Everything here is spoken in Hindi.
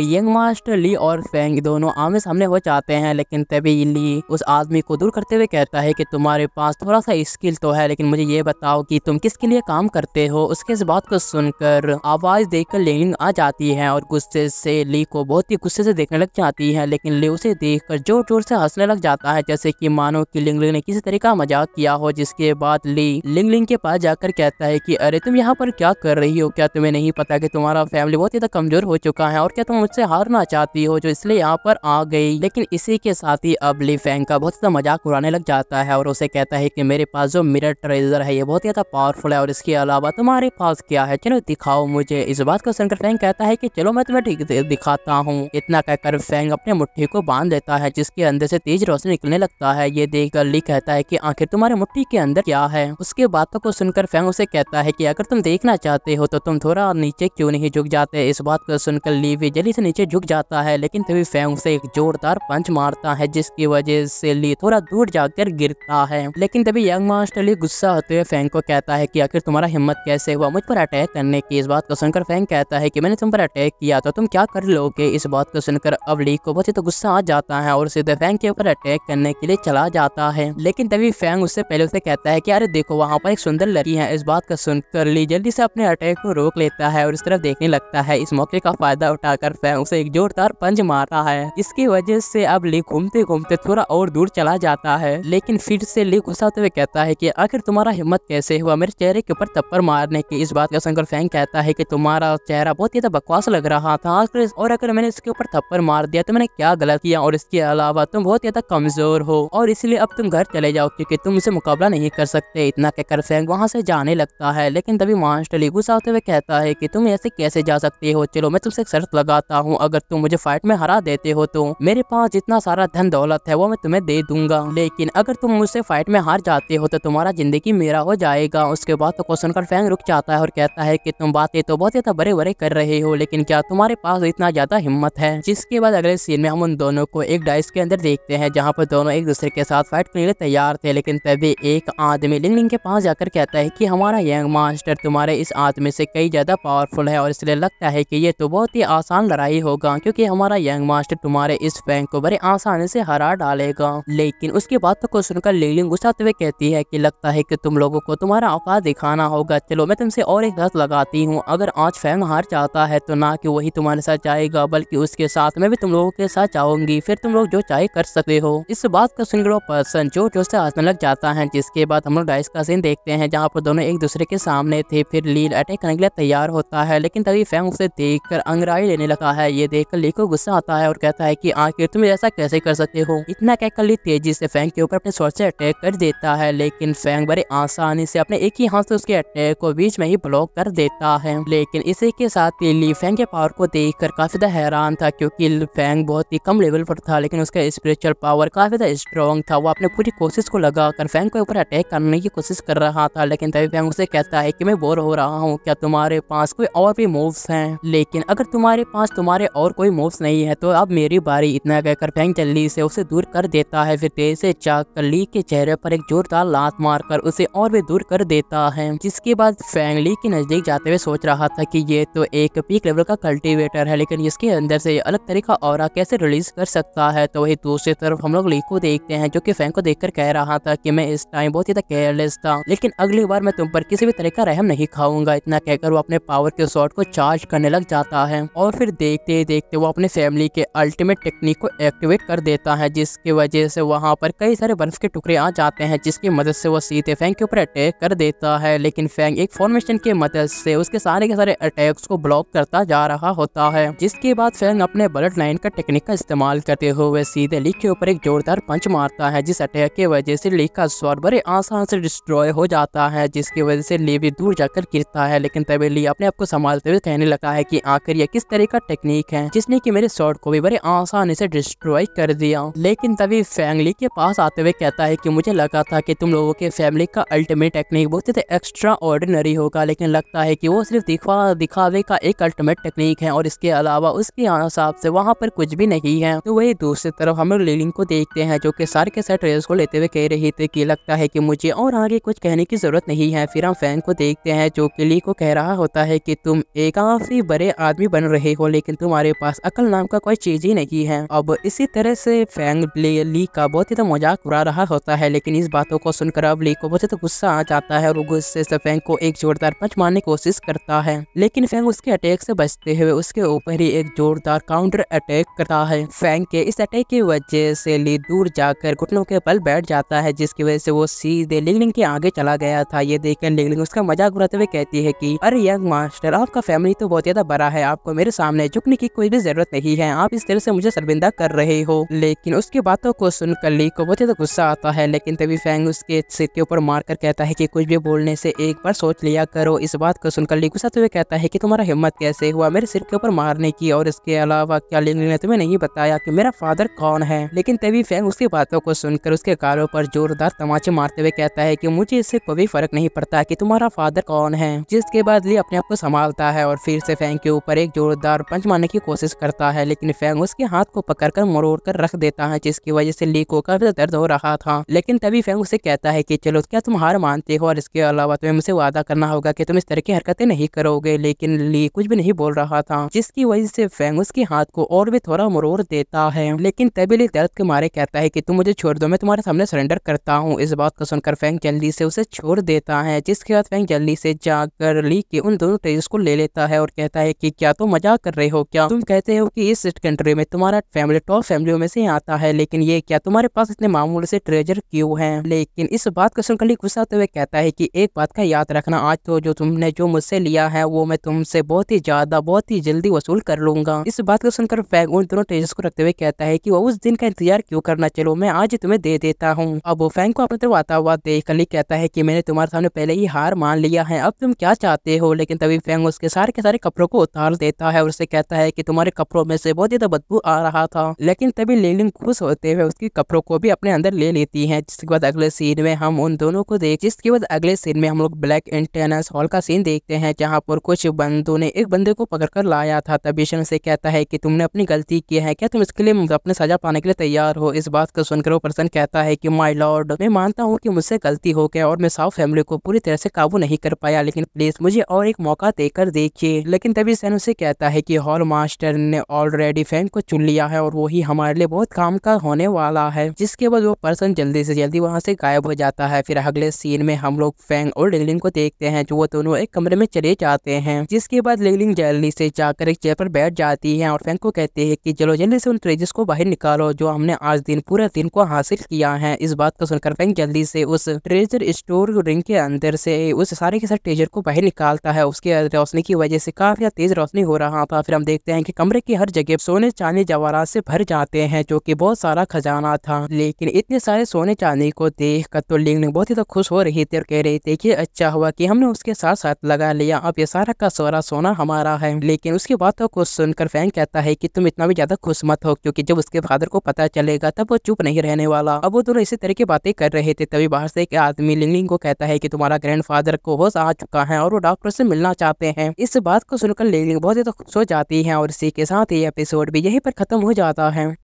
यंग मास्टर ली और फेंग दोनों आमने सामने हो जाते हैं लेकिन तभी ली उस आदमी को दूर करते हुए कहता है कि तुम्हारे पास थोड़ा सा स्किल तो है लेकिन मुझे ये बताओ कि तुम किसके लिए काम करते हो उसके इस बात को सुनकर आवाज देखकर लेनिन आ जाती है और गुस्से से ली को बहुत ही गुस्से से देखने लग जाती है लेकिन ली उसे कर जोर जोर से हंसने लग जाता है जैसे की मानो की लिंगलिंग ने किसी तरह का मजाक किया हो जिसके बाद ली लिंगलिंग के पास जाकर कहता है की अरे तुम यहाँ पर क्या कर रही हो क्या तुम्हें नहीं पता की तुम्हारा फैमिली बहुत ज्यादा कमजोर हो चुका है और क्या है तो तुम मुझसे हारना चाहती हो जो इसलिए यहाँ पर आ गई लेकिन इसी के साथ ही अब ली फैंग का बहुत ज्यादा मजाक उड़ाने लग जाता है और उसे कहता है कि मेरे पास जो मिरर ट्रेजर है ये बहुत ही ज्यादा पावरफुल है और इसके अलावा तुम्हारे पास क्या है चलो दिखाओ मुझे इस बात को सुनकर फैंग कहता है की चलो मैं तुम्हें ठीक दिखाता हूँ इतना कहकर फैंग अपने मुठ्ठी को बांध देता है जिसके अंदर से तेज रोशनी निकलने लगता है ये देख कर ली कहता है की आखिर तुम्हारे मुठ्ठी के अंदर क्या है उसके बातों को सुनकर फैंग उसे कहता है की अगर तुम देखना चाहते हो तो तुम थोड़ा नीचे क्यों नहीं झुक जाते इस बात को सुनकर ली भी जल्दी से नीचे झुक जाता है लेकिन तभी फैंग से एक जोरदार पंच मारता है जिसकी वजह से ली थोड़ा दूर जाकर गिरता है लेकिन तभी यंग मास्टर ली गुस्सा होते हुए फैंग को कहता है कि आखिर तुम्हारा हिम्मत कैसे हुआ मुझ पर अटैक करने की इस बात को सुनकर फैंग कहता है कि मैंने तुम पर अटैक किया तो तुम क्या कर लोगे इस बात को सुनकर अब ली को बहुत ही तो गुस्सा आ जाता है और सीधे फैंग के ऊपर अटैक करने के लिए चला जाता है लेकिन तभी फैंग उससे पहले उसे कहता है कि अरे देखो वहाँ पर एक सुंदर लड़की है इस बात को सुनकर ली जल्दी से अपने अटैक को रोक लेता है और इस तरफ देखने लगता है इस मौके का फायदा उठा आकर फैंग उसे एक जोरदार पंच मारता है इसकी वजह से अब लीक घूमते घूमते थोड़ा और दूर चला जाता है लेकिन फिर से लिक घुसाते हुए कहता है की आखिर तुम्हारा हिम्मत कैसे हुआ मेरे चेहरे के ऊपर तप्पर मारने की इस बात का शंकर फैंग कहता है की तुम्हारा चेहरा बहुत ज्यादा बकवास लग रहा था और अगर मैंने इसके ऊपर थप्पर मार दिया तो मैंने क्या गलत किया और इसके अलावा तुम बहुत ज्यादा कमजोर हो और इसलिए अब तुम घर चले जाओ क्योंकि तुम उसे मुकाबला नहीं कर सकते इतना कहकर फैंग वहाँ से जाने लगता है लेकिन तभी मास्टर ली गुस्सा होते हुए कहता है कि तुम ऐसे कैसे जा सकते हो चलो मैं तुमसे शर्त लगाता हूँ अगर तुम मुझे फाइट में हरा देते हो तो मेरे पास जितना सारा धन दौलत है वो मैं तुम्हें दे दूंगा लेकिन अगर तुम मुझसे फाइट में हार जाते हो तो तुम्हारा जिंदगी मेरा हो जाएगा उसके बाद तो सुनकर फैंग रुक जाता है और कहता है की तुम बातें तो बहुत ज्यादा बड़े बड़े कर रहे हो लेकिन क्या तुम्हारे पास इतना ज्यादा हिम्मत है जिसके बाद अगले सीन में हम उन दोनों को एक डाइस के अंदर देखते हैं जहाँ पर दोनों एक दूसरे के साथ फाइट के लिए तैयार थे लेकिन तभी एक आदमी लिंग लिंग के पास जाकर कहता है कि हमारा यंग मास्टर तुम्हारे इस आदमी से कई ज्यादा पावरफुल है और इसलिए लगता है कि ये तो बहुत ही आसान आसान लड़ाई होगा क्योंकि हमारा यंग मास्टर तुम्हारे इस बैंक को बड़े आसानी से हरा डालेगा लेकिन उसकी बात तो को सुनकर लीलिंग गुस्साते हुए कहती है कि लगता है कि तुम लोगों को तुम्हारा औकात दिखाना होगा चलो मैं तुमसे और एक घात लगाती हूँ अगर आज फैंग हार जाता है तो ना कि वही तुम्हारे साथ जाएगा बल्कि उसके साथ मैं भी तुम लोगों के साथ जाऊंगी फिर तुम लोग जो चाहे कर सकते हो इस बात को सुनकर वो पर्सन जो जो से हंसने लग जाता है जिसके बाद हम लोग डाइस का सीन देखते हैं जहाँ पर दोनों एक दूसरे के सामने थे फिर लील अटैक करने के लिए तैयार होता है लेकिन तभी फैंग उसे देख कर लेने करने लगा है ये देख ली को गुस्सा आता है और कहता है की आखिर तुम ऐसा कैसे कर सकते हो इतना कहकर ली तेजी से फैंग के ऊपर अपने सोच से अटैक कर देता है लेकिन फैंग बड़े आसानी से अपने एक ही हाथ से उसके अटैक को बीच में ही ब्लॉक कर देता है लेकिन इसी के साथ ही ली फैंग के पावर को देख कर काफी ज्यादा हैरान था क्यूँकी फैंग बहुत ही कम लेवल पर था लेकिन उसका स्पिरिचुअल पावर काफी ज्यादा स्ट्रॉन्ग था वो अपने पूरी कोशिश को लगाकर फैंग के ऊपर अटैक करने की कोशिश कर रहा था लेकिन तभी फैंग उसे कहता है की मैं बोर हो रहा हूँ क्या तुम्हारे पास कोई और भी मूव्स हैं लेकिन अगर तुम्हारे पास तुम्हारे और कोई मूव्स नहीं है तो अब मेरी बारी इतना कहकर फैंग जल्दी से उसे दूर कर देता है फिर तेज से चाक ली के चेहरे पर एक जोरदार लात मारकर उसे और भी दूर कर देता है जिसके बाद फैंग ली के नजदीक जाते हुए सोच रहा था कि ये तो एक पीक लेवल का कल्टीवेटर है लेकिन इसके अंदर से अलग तरीका का और कैसे रिलीज कर सकता है तो वही दूसरी तरफ हम लोग ली को देखते हैं जो की फैंग को कर कह रहा था की मैं इस टाइम बहुत ज्यादा केयरलेस था लेकिन अगली बार मैं तुम पर किसी भी तरह का रहम नहीं खाऊंगा इतना कहकर वो अपने पावर के शॉर्ट को चार्ज करने लग जाता है और फिर देखते ही देखते वो अपने फैमिली के अल्टीमेट टेक्निक को एक्टिवेट कर देता है जिसकी वजह से वहाँ पर कई सारे बर्फ के टुकड़े आ जाते हैं जिसकी मदद से वो सीधे फैंग के ऊपर अटैक कर देता है लेकिन फैंग एक फॉर्मेशन की मदद से उसके सारे के सारे अटैक्स को ब्लॉक करता जा रहा होता है जिसके बाद फैंग अपने बुलेट लाइन का टेक्निक का इस्तेमाल करते हुए सीधे लीक के ऊपर एक जोरदार पंच मारता है जिस अटैक की वजह से लीक का स्वर बड़े आसान से डिस्ट्रॉय हो जाता है जिसकी वजह से ली भी दूर जाकर गिरता है लेकिन तभी ली अपने आप को संभालते हुए कहने लगा है कि आखिर यह किस तरह का टेक्निक है जिसने की मेरे शॉर्ट को भी बड़े आसानी से डिस्ट्रॉय कर दिया लेकिन तभी फैमिली के पास आते हुए कहता है की मुझे लगा था की तुम लोगों के फैमिली का अल्टीमेट टेक्निक बहुत ही एक्स्ट्रा ऑर्डिनरी होगा लेकिन लगता है की वो सिर्फ दिखा दिखावे का एक अल्टीमेट टेक्निक है और इसके अलावा उसके हिसाब से वहाँ पर कुछ भी नहीं है तो वही दूसरी तरफ हम लोग को देखते हैं जो कि सारे के साथ को लेते हुए कह रही थी कि लगता है कि मुझे और आगे कुछ कहने की जरूरत नहीं है फिर हम फैन को देखते हैं जो कि ली को कह रहा होता है कि तुम एक काफी बड़े आदमी बन रहे हो हो लेकिन तुम्हारे पास अकल नाम का कोई चीज ही नहीं है अब इसी तरह से फैंग ली का बहुत ही तो मजाक उड़ा रहा होता है लेकिन इस बातों को सुनकर अब ली को बहुत ही तो गुस्सा आ जाता है और गुस्से से फैंग को एक जोरदार पंच मारने की कोशिश करता है लेकिन फैंग उसके अटैक से बचते हुए उसके ऊपर ही एक जोरदार काउंटर अटैक करता है फैंग के इस अटैक की वजह से ली दूर जाकर घुटनों के बल बैठ जाता है जिसकी वजह से वो सीधे लिंगलिंग के आगे चला गया था ये देखकर लिंगलिंग उसका मजाक उड़ाते हुए कहती है की अरे यंग मास्टर आपका फैमिली तो बहुत ज्यादा बड़ा है आपको मेरे साथ सामने झुकने की कोई भी जरूरत नहीं है आप इस तरह से मुझे शर्मिंदा कर रहे हो लेकिन उसकी बातों को सुनकर ली को बहुत ज्यादा गुस्सा आता है लेकिन तभी फैंग उसके सिर के ऊपर मारकर कहता है कि कुछ भी बोलने से एक बार सोच लिया करो इस बात को सुनकर ली गुस्सा हुए कहता है कि तुम्हारा हिम्मत कैसे हुआ मेरे सिर के ऊपर मारने की और इसके अलावा क्या लिंग ने तुम्हें नहीं बताया कि मेरा फादर कौन है लेकिन तभी फैंग उसकी बातों को सुनकर उसके कारों पर जोरदार तमाचे मारते हुए कहता है की मुझे इससे कोई फर्क नहीं पड़ता की तुम्हारा फादर कौन है जिसके बाद ली अपने आप को संभालता है और फिर से फैंग के ऊपर एक जोरदार और पंच मारने की कोशिश करता है लेकिन फैंग उसके हाथ को पकड़ कर मरोड़ कर रख देता है जिसकी वजह से ली को काफी दर्द हो रहा था लेकिन तभी फैंग उसे कहता है की चलो क्या तुम हार मानते हो और इसके अलावा तुम्हें मुझसे वादा करना होगा की तुम इस तरह की हरकतें नहीं करोगे लेकिन ली कुछ भी नहीं बोल रहा था जिसकी वजह से फैंग उसके हाथ को और भी थोड़ा मरोड़ देता है लेकिन तभी ली दर्द के मारे कहता है की तुम मुझे छोड़ दो मैं तुम्हारे सामने सरेंडर करता हूँ इस बात को सुनकर फैंग जल्दी से उसे छोड़ देता है जिसके बाद फैंग जल्दी से जाकर ली के उन दोनों टेजिस को ले लेता है और कहता है कि क्या तो मजाक कर रहे हो क्या तुम कहते हो कि इस कंट्री में तुम्हारा फैमिली टॉप फैमिलियों में से आता है लेकिन ये क्या तुम्हारे पास इतने मामूल से ट्रेजर क्यों है लेकिन इस बात को सुनकर गुस्साते हुए कहता है की एक बात का याद रखना आज तो जो तुमने जो मुझसे लिया है वो मैं तुमसे बहुत ही ज्यादा बहुत ही जल्दी वसूल कर लूंगा इस बात को सुनकर फैग उन दोनों ट्रेजर को रखते हुए कहता है की वो उस दिन का इंतजार क्यों करना चलो मैं आज तुम्हें दे देता हूँ अब वो फैंग को अपने तरफ आता हुआ देख कर कहता है की मैंने तुम्हारे सामने पहले ही हार मान लिया है अब तुम क्या चाहते हो लेकिन तभी फैंग उसके सारे के सारे कपड़ों को उतार देता है और से कहता है कि तुम्हारे कपड़ों में से बहुत ज्यादा बदबू आ रहा था लेकिन तभी लेलिन खुश होते हुए उसके कपड़ों को भी अपने अंदर ले लेती है जिसके बाद अगले सीन में हम उन दोनों को देख जिसके बाद अगले सीन में हम लोग ब्लैक एंड टेनस हॉल का सीन देखते हैं जहाँ पर कुछ बंदों ने एक बंदे को पकड़ कर लाया था तभी शर्म से कहता है कि तुमने अपनी गलती की है क्या तुम इसके लिए अपने सजा पाने के लिए तैयार हो इस बात को सुनकर वो पर्सन कहता है कि माई लॉर्ड मैं मानता हूँ कि मुझसे गलती हो गया और मैं साफ फैमिली को पूरी तरह से काबू नहीं कर पाया लेकिन प्लीज मुझे और एक मौका देकर देखिए लेकिन तभी सैन उसे कहता है कि हॉल मास्टर ने ऑलरेडी फैन को चुन लिया है और वही हमारे लिए बहुत काम का होने वाला है जिसके बाद वो पर्सन जल्दी से जल्दी वहाँ से गायब हो जाता है फिर अगले सीन में हम लोग फैंग और लिंगलिंग को देखते हैं जो वो दोनों एक कमरे में चले जाते हैं जिसके बाद लिंगलिंग जल्दी से जाकर एक चेयर पर बैठ जाती है और फैंग को कहते हैं कि चलो जल्दी से उन ट्रेजेस को बाहर निकालो जो हमने आज दिन पूरा दिन को हासिल किया है इस बात को सुनकर फैंग जल्दी से उस ट्रेजर स्टोर रिंग के अंदर से उस सारे के साथ ट्रेजर को बाहर निकालता है उसके रोशनी की वजह से काफी तेज रोशनी हो रहा था तो फिर हम देखते हैं कि कमरे की हर जगह सोने चांदी जवाहरात से भर जाते हैं जो कि बहुत सारा खजाना था लेकिन इतने सारे सोने चांदी को देख कर तो लिंगलिंग बहुत ही तो खुश हो रही थी और कह रही थी कि अच्छा हुआ कि हमने उसके साथ साथ लगा लिया अब ये सारा का सोरा सोना हमारा है लेकिन उसकी बातों को सुनकर फैन कहता है की तुम इतना भी ज्यादा खुश मत हो क्योंकि जब उसके फादर को पता चलेगा तब वो चुप नहीं रहने वाला अब वो दोनों इसी तरह की बातें कर रहे थे तभी बाहर से एक आदमी लिंगलिंग को कहता है की तुम्हारा ग्रैंडफादर को होश आ चुका है और वो डॉक्टर से मिलना चाहते हैं इस बात को सुनकर लिंगलिंग बहुत ही तो जाती है और इसी के साथ ये एपिसोड भी यहीं पर ख़त्म हो जाता है